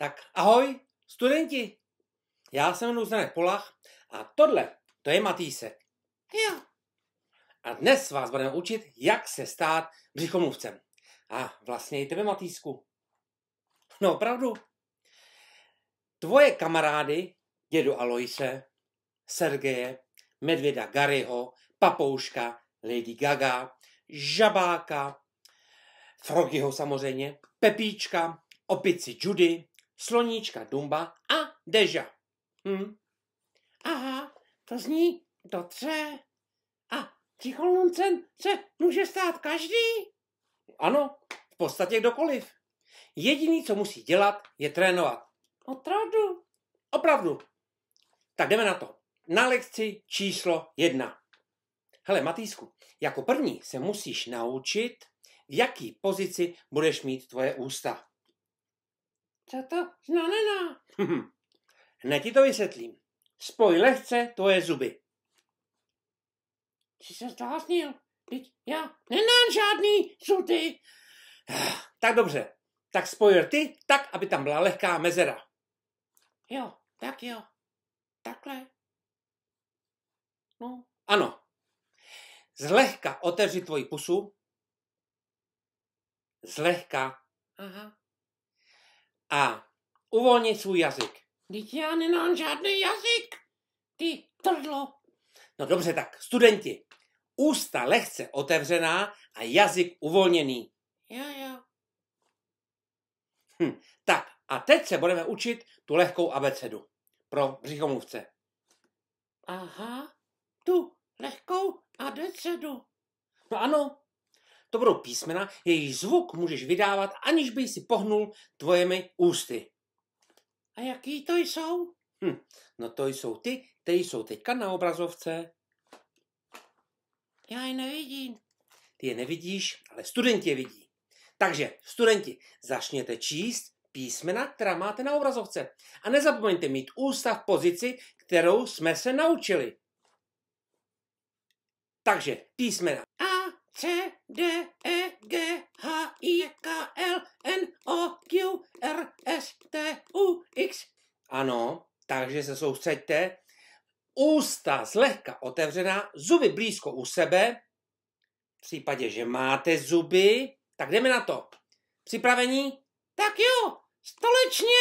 Tak ahoj, studenti! Já jsem Nuzanek Polach a tohle, to je Matýsek. Jo. A dnes vás budeme učit, jak se stát břichomluvcem. A vlastně i tebe, Matýsku. No opravdu. Tvoje kamarády, dědu Aloise, Sergeje, Medvěda Garyho, Papouška, Lady Gaga, Žabáka, Frogyho samozřejmě, Pepíčka, opici Judy, Sloníčka Dumba a Deža. Hm. Aha, to zní tře. A ticholuncen se může stát každý? Ano, v podstatě kdokoliv. Jediný, co musí dělat, je trénovat. Opravdu? Opravdu. Tak jdeme na to. Na lekci číslo jedna. Hele, Matýsku, jako první se musíš naučit, v jaký pozici budeš mít tvoje ústa. Co to znamená? No, no, no. Hned ti to vysvětlím. Spoj lehce tvoje zuby. Jsi se zdáznil? Teď já nemám žádný zuby. Tak dobře, tak spoj ty tak, aby tam byla lehká mezera. Jo, tak jo. Takhle. No. Ano. Zlehka otevři tvoji pusu. Zlehka. Aha a uvolnit svůj jazyk. Teď já nemám žádný jazyk, ty trdlo. No dobře, tak studenti, ústa lehce otevřená a jazyk uvolněný. Jo, jo. Hm, tak a teď se budeme učit tu lehkou abecedu pro břichomluvce. Aha, tu lehkou abecedu. No ano, to budou písmena, jejich zvuk můžeš vydávat, aniž by si pohnul tvojemi ústy. A jaký to jsou? Hm, no to jsou ty, které jsou teďka na obrazovce. Já je nevidím. Ty je nevidíš, ale studenti je vidí. Takže, studenti, začněte číst písmena, která máte na obrazovce. A nezapomeňte mít ústa v pozici, kterou jsme se naučili. Takže písmena C, D, E, G, H, I, K, L, N, O, Q, R, S, T, U, X. Ano, takže se soustřeďte. Ústa zlehka otevřená, zuby blízko u sebe. V případě, že máte zuby, tak jdeme na to. Připravení? Tak jo, stolečně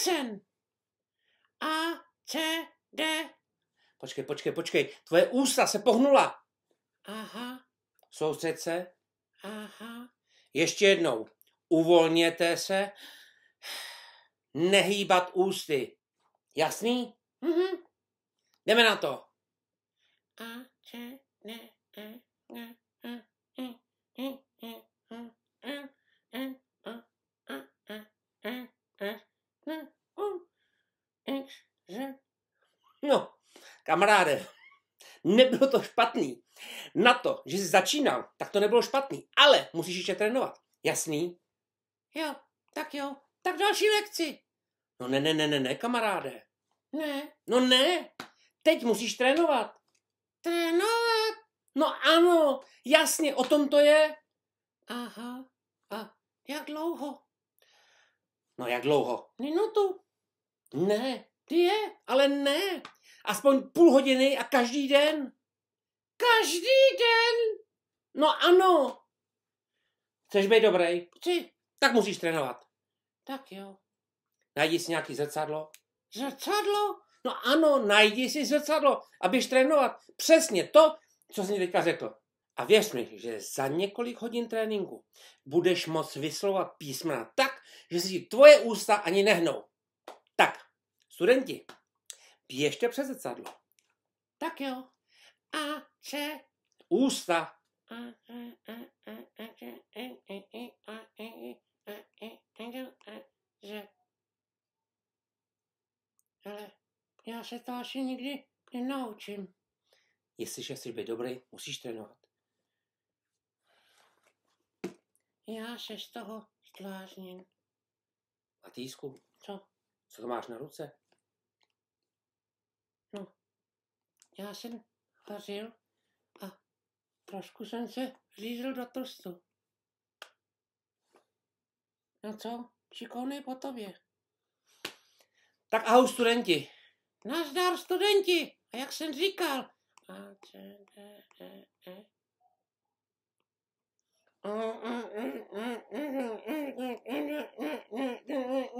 sen. A, C, D. Počkej, počkej, počkej, tvoje ústa se pohnula. Aha. Soustřed se. Aha. Ještě jednou. Uvolněte se. Nehýbat ústy. Jasný? Mhm. Jdeme na to. A, če, ne, ne. No, kamaráde, Nebylo to špatný. Na to, že jsi začínal, tak to nebylo špatný, ale musíš ještě trénovat. Jasný? Jo, tak jo, tak další lekci. No ne, ne, ne, ne, ne, kamaráde. Ne. No ne, teď musíš trénovat. Trénovat? No ano, jasně, o tom to je. Aha, a jak dlouho? No jak dlouho? Minutu. Ne, ty je, ale ne. Aspoň půl hodiny a každý den. Každý den? No ano. Chceš být dobrý? Chci. Tak musíš trénovat. Tak jo. Najdi si nějaký zrcadlo. Zrcadlo? No ano, najdi si zrcadlo abyš trénovat. Přesně to, co jsi mi teďka řekl. A věř mi, že za několik hodin tréninku budeš moc vyslovat písmena tak, že si tvoje ústa ani nehnou. Tak, studenti, běžte přes zrcadlo. Tak jo. A, če, ústa. Ale já se to asi nikdy nenaučím. Jestliže jsi být dobrý, musíš trénovat. Já se z toho zblázním. A týsku? Co? Co to máš na ruce? já jsem vařil a trošku jsem se řízl do trstu. No co, šikovný po tobě. Tak ahoj studenti. Nazdar studenti. A jak jsem říkal. A, c, d, mm mm Mm, mm, mm, mm, mm, mm, mm, mm, mm, mm, mm.